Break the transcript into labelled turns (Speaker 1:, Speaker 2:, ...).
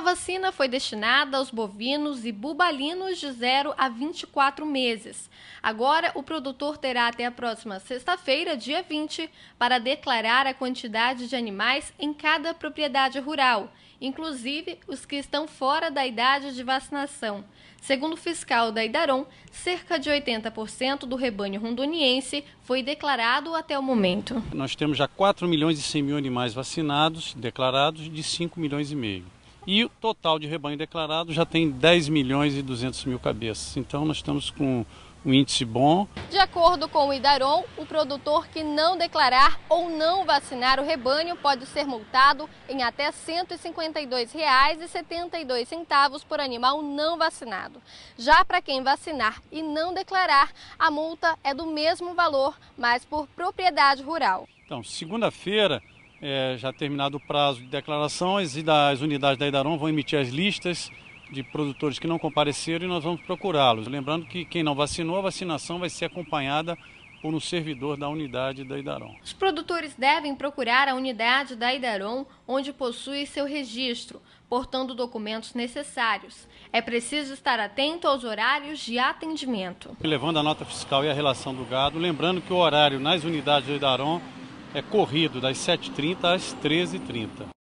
Speaker 1: A vacina foi destinada aos bovinos e bubalinos de 0 a 24 meses. Agora, o produtor terá até a próxima sexta-feira, dia 20, para declarar a quantidade de animais em cada propriedade rural, inclusive os que estão fora da idade de vacinação. Segundo o fiscal da Idaron, cerca de 80% do rebanho rondoniense foi declarado até o momento.
Speaker 2: Nós temos já 4 milhões e 100 mil animais vacinados, declarados, de 5 milhões e meio. E o total de rebanho declarado já tem 10 milhões e 200 mil cabeças. Então nós estamos com um índice bom.
Speaker 1: De acordo com o Idaron, o produtor que não declarar ou não vacinar o rebanho pode ser multado em até R$ 152,72 por animal não vacinado. Já para quem vacinar e não declarar, a multa é do mesmo valor, mas por propriedade rural.
Speaker 2: Então, segunda-feira, é, já terminado o prazo de declarações e das unidades da Idaron vão emitir as listas de produtores que não compareceram e nós vamos procurá-los. Lembrando que quem não vacinou, a vacinação vai ser acompanhada por um servidor da unidade da Idaron. Os
Speaker 1: produtores devem procurar a unidade da Idaron, onde possui seu registro, portando documentos necessários. É preciso estar atento aos horários de atendimento.
Speaker 2: Levando a nota fiscal e a relação do gado, lembrando que o horário nas unidades da Idaron é corrido das 7h30 às 13h30.